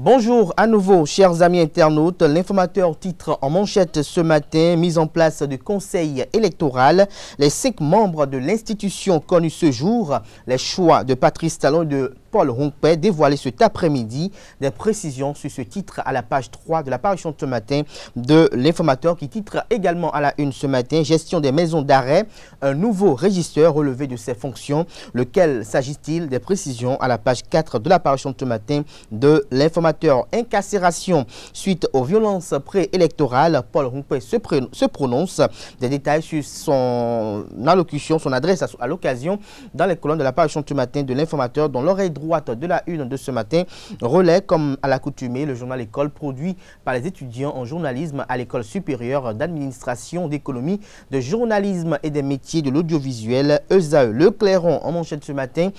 Bonjour à nouveau, chers amis internautes. L'informateur titre en manchette ce matin, mise en place du Conseil électoral. Les cinq membres de l'institution connus ce jour, les choix de Patrice Talon et de Paul Rompé dévoilé cet après-midi des précisions sur ce titre à la page 3 de l'apparition de ce matin de l'informateur qui titre également à la une ce matin « Gestion des maisons d'arrêt, un nouveau régisseur relevé de ses fonctions, lequel s'agit-il des précisions à la page 4 de l'apparition de ce matin de l'informateur Incarcération suite aux violences préélectorales, Paul Rompé se, prononce des détails sur son allocution, son adresse à, l'occasion dans les colonnes de l'apparition de ce matin de l'informateur dont l'oreille droite de la une de ce matin relais comme à l'accoutumée, le journal École produit par les étudiants en journalisme à l'École supérieure d'administration, d'économie, de journalisme et des métiers de l'audiovisuel, ESAE. E. Le Clairon, en manchette ce matin,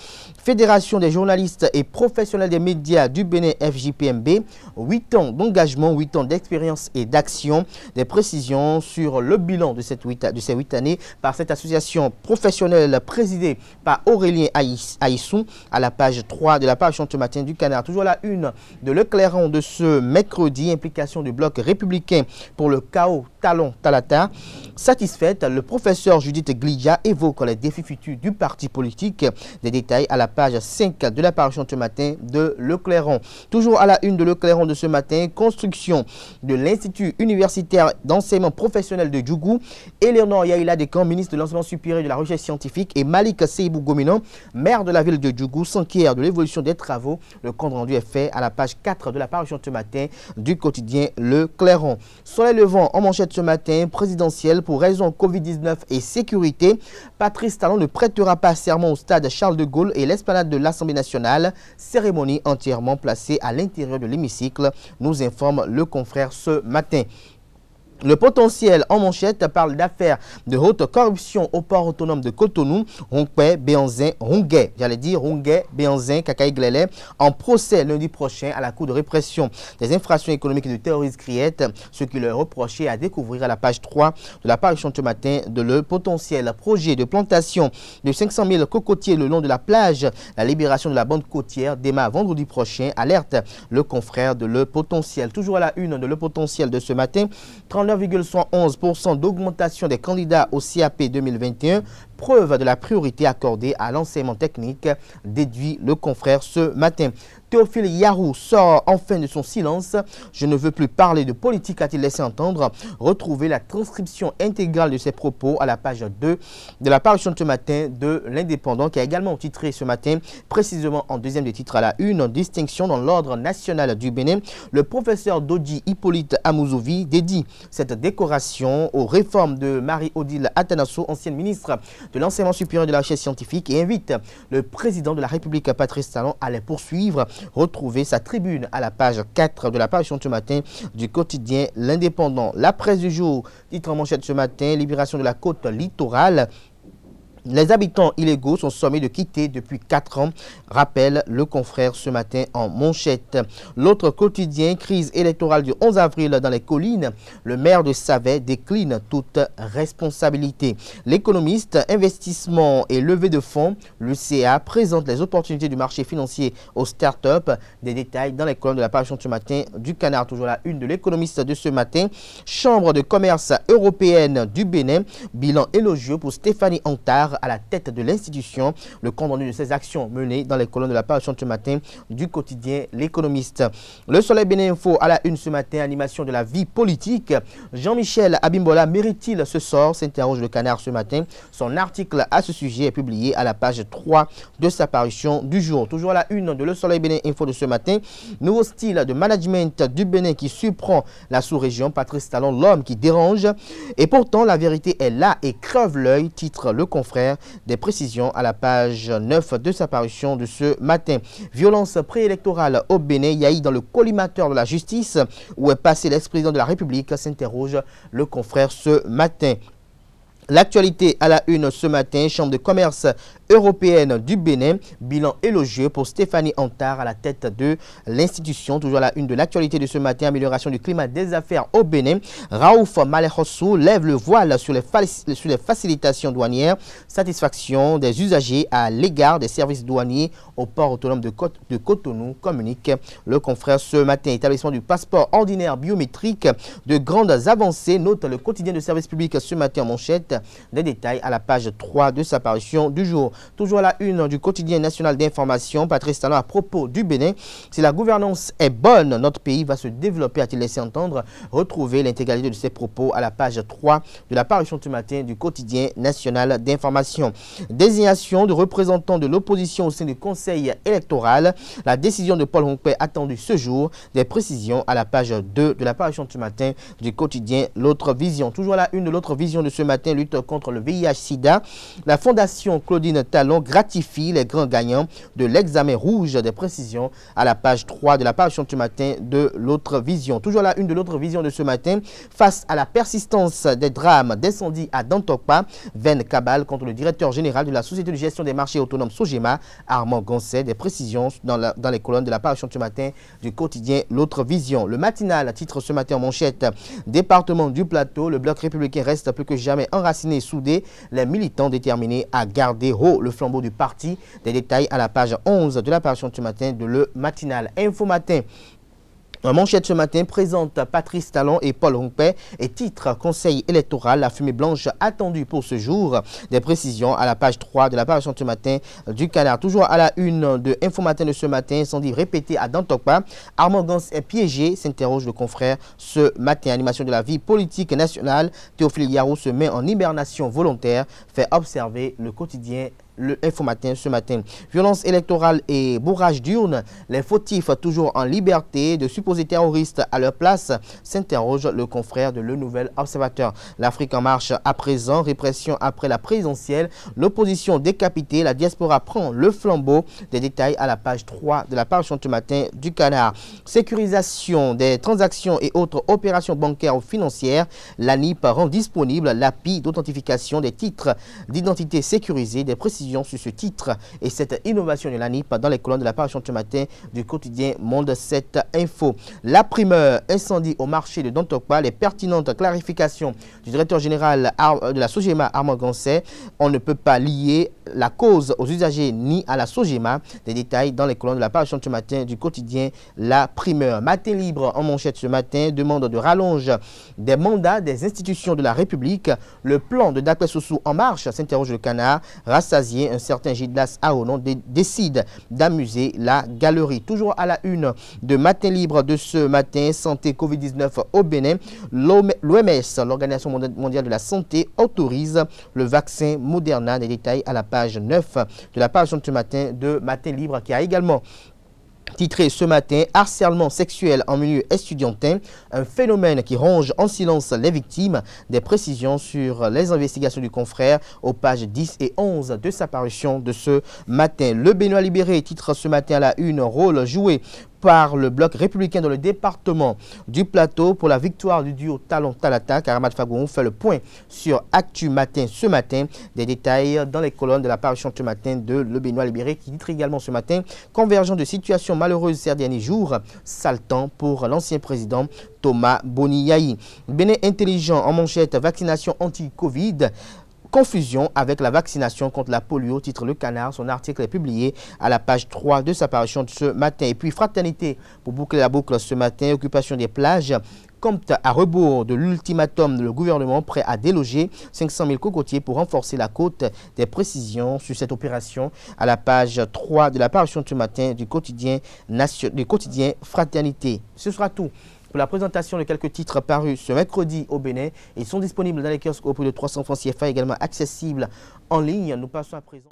Fédération des journalistes et professionnels des médias du Bénin FJPMB, 8 ans d'engagement, 8 ans d'expérience et d'action, des précisions sur le bilan de, cette de ces 8 années par cette association professionnelle présidée par Aurélien Aïssou à la page 3 de la page ce matin du Canard. Toujours à la une de Le Clairon de ce mercredi, implication du bloc républicain pour le chaos Talon-Talata. Satisfaite, le professeur Judith Glidia évoque les défis futurs du parti politique. Des détails à la page 5 de la page ce matin de Le Toujours à la une de Le Clairon de ce matin, construction de l'Institut universitaire d'enseignement professionnel de Djougou. Eleonore Yaïla Descamps, ministre de l'enseignement supérieur de la recherche scientifique et Malik Seibou Gominon, maire de la ville de Djougou, s'enquiert l'évolution des travaux. Le compte rendu est fait à la page 4 de la parution ce matin du quotidien Le Clairon. Soleil levant en manchette ce matin, présidentielle pour raison Covid-19 et sécurité. Patrice Talon ne prêtera pas serment au stade Charles de Gaulle et l'esplanade de l'Assemblée nationale. Cérémonie entièrement placée à l'intérieur de l'hémicycle, nous informe le confrère ce matin. Le potentiel en manchette parle d'affaires de haute corruption au port autonome de Cotonou, Rungue, Béanzin, Rungue, j'allais dire Rungue, Béanzin, Kakaï Glélé, en procès lundi prochain à la Cour de répression des infractions économiques du terrorisme Criette, ce qui leur reprochait à découvrir à la page 3 de la parution ce matin de le potentiel projet de plantation de 500 000 cocotiers le long de la plage. La libération de la bande côtière démarre vendredi prochain, alerte le confrère de le potentiel. Toujours à la une de le potentiel de ce matin, 30 9,11% d'augmentation des candidats au CAP 2021 preuve de la priorité accordée à l'enseignement technique, déduit le confrère ce matin. Théophile Yarou sort enfin de son silence. Je ne veux plus parler de politique, a-t-il laissé entendre. Retrouvez la transcription intégrale de ses propos à la page 2 de la parution de ce matin de l'Indépendant, qui a également titré ce matin, précisément en deuxième de titre à la une, en distinction dans l'ordre national du Bénin. Le professeur Dodi Hippolyte Amouzovi dédie cette décoration aux réformes de Marie-Odile Atanasso, ancienne ministre de l'enseignement supérieur de la recherche scientifique et invite le président de la République, Patrice Talon, à les poursuivre. retrouver sa tribune à la page 4 de la de ce matin du quotidien L'Indépendant. La presse du jour, titre en manchette ce matin, libération de la côte littorale. Les habitants illégaux sont sommés de quitter depuis 4 ans, rappelle le confrère ce matin en manchette. L'autre quotidien, crise électorale du 11 avril dans les collines, le maire de Savet décline toute responsabilité. L'économiste, investissement et levée de fonds, le présente les opportunités du marché financier aux start-up. Des détails dans les colonnes de la parution ce matin du Canard, toujours la une de l'économiste de ce matin. Chambre de commerce européenne du Bénin, bilan élogieux pour Stéphanie Antard à la tête de l'institution. Le compte rendu de ses actions menées dans les colonnes de la ce matin du quotidien L'économiste. Le Soleil Bénin Info à la une ce matin, animation de la vie politique. Jean-Michel Abimbola mérite-t-il ce sort s'interroge le canard ce matin. Son article à ce sujet est publié à la page 3 de sa parution du jour. Toujours à la une de Le Soleil Bénin Info de ce matin. Nouveau style de management du Bénin qui supprend la sous-région. Patrice Talon, l'homme qui dérange. Et pourtant, la vérité est là et creuve l'œil, titre le confrère des précisions à la page 9 de sa parution de ce matin. Violence préélectorale au Bénin, Yahi dans le collimateur de la justice où est passé l'ex-président de la République, s'interroge le confrère ce matin. L'actualité à la une ce matin, Chambre de commerce européenne du Bénin, bilan élogieux pour Stéphanie Antard à la tête de l'institution. Toujours à la une de l'actualité de ce matin, amélioration du climat des affaires au Bénin. Raouf Malejosou lève le voile sur les, facilitations douanières. Satisfaction des usagers à l'égard des services douaniers au port autonome de, de Cotonou, communique le confrère ce matin. Établissement du passeport ordinaire biométrique, de grandes avancées, note le quotidien de service public ce matin en manchette. Des détails à la page 3 de sa parution du jour. Toujours à la une du quotidien national d'information, Patrice Talon à propos du Bénin. Si la gouvernance est bonne, notre pays va se développer, a-t-il laissé entendre. Retrouvez l'intégralité de ses propos à la page 3 de la parution ce matin du quotidien national d'information. Désignation de représentants de l'opposition au sein du conseil électoral. La décision de Paul Hongbert attendue ce jour. Des précisions à la page 2 de la parution ce matin du quotidien L'autre vision. Toujours à la une de l'autre vision de ce matin, contre le VIH-Sida, la Fondation Claudine Talon gratifie les grands gagnants de l'examen rouge des précisions à la page 3 de la parution du matin de l'autre vision. Toujours la une de l'autre vision de ce matin, face à la persistance des drames descendis à Dantopa, Ven Cabal contre le directeur général de la Société de gestion des marchés autonomes Sogema, Armand Gonset, des précisions dans, les colonnes de la parution du matin du quotidien L'autre vision. Le matinal à titre ce matin en manchette, département du plateau, le bloc républicain reste plus que jamais en enracinés soudés, les militants déterminés à garder haut le flambeau du parti. Des détails à la page 11 de la du de ce matin de le matinal. Info matin, un manchette ce matin présente Patrice Talon et Paul Hongpei. et titre Conseil électoral, la fumée blanche attendue pour ce jour. Des précisions à la page 3 de la parution ce matin du canard. Toujours à la une de Infomatin de ce matin, dit répété à Dantokpa. Armand Gans est piégé, s'interroge le confrère ce matin. Animation de la vie politique nationale. Théophile Yarou se met en hibernation volontaire, fait observer le quotidien le Info Matin ce matin. Violence électorale et bourrage d'urne, les fautifs toujours en liberté, de supposés terroristes à leur place, s'interroge le confrère de Le Nouvel Observateur. L'Afrique en marche à présent, répression après la présidentielle, l'opposition décapitée, la diaspora prend le flambeau. Des détails à la page 3 de la page du matin du Canard. Sécurisation des transactions et autres opérations bancaires ou financières, l'ANIP rend disponible l'API d'authentification des titres d'identité sécurisés des précisions sur ce titre et cette innovation de l'ANIP dans les colonnes de la page ce matin du quotidien Monde 7 Info. La primeur incendie au marché de Dantokpa, les pertinentes clarifications du directeur général euh, de la Sogema, Armand Ganset. On ne peut pas lier la cause aux usagers ni à la Sogema. Des détails dans les colonnes de la page ce matin du quotidien La primeur. Matin libre en manchette ce matin demande de rallonge des mandats des institutions de la République. Le plan de Dacouet-Soussou en marche, s'interroge le canard. Rassasié un certain Gildas Aonon décide d'amuser la galerie. Toujours à la une de Matin Libre de ce matin, Santé Covid-19 au Bénin, l'OMS, l'Organisation mondiale de la santé, autorise le vaccin Moderna. Des détails à la page 9 de la page de ce matin de Matin Libre qui a également Titré ce matin, harcèlement sexuel en milieu estudiantin, un phénomène qui ronge en silence les victimes. Des précisions sur les investigations du confrère aux pages 10 et 11 de sa parution de ce matin. Le Benoît libéré titre ce matin à la une rôle joué par le bloc républicain dans le département du Plateau pour la victoire du duo Talon-Talata. Karamat Fagourou fait le point sur Actu Matin ce matin. Des détails dans les colonnes de la parution ce matin de Le Benoît Libéré qui titre également ce matin « convergent de situations malheureuses ces derniers jours, saltant pour l'ancien président Thomas Boniaï. Bénin intelligent en manchette vaccination anti-Covid confusion avec la vaccination contre la polio, titre Le Canard. Son article est publié à la page 3 de sa parution de ce matin. Et puis, fraternité pour boucler la boucle ce matin, occupation des plages compte à rebours de l'ultimatum, le gouvernement prêt à déloger 500 000 cocotiers pour renforcer la côte. Des précisions sur cette opération à la page 3 de la parution de ce matin du quotidien, du quotidien Fraternité. Ce sera tout pour la présentation de quelques titres parus ce mercredi au Bénin. Ils sont disponibles dans les kiosques au prix de 300 francs CFA, également accessibles en ligne. Nous passons à présent...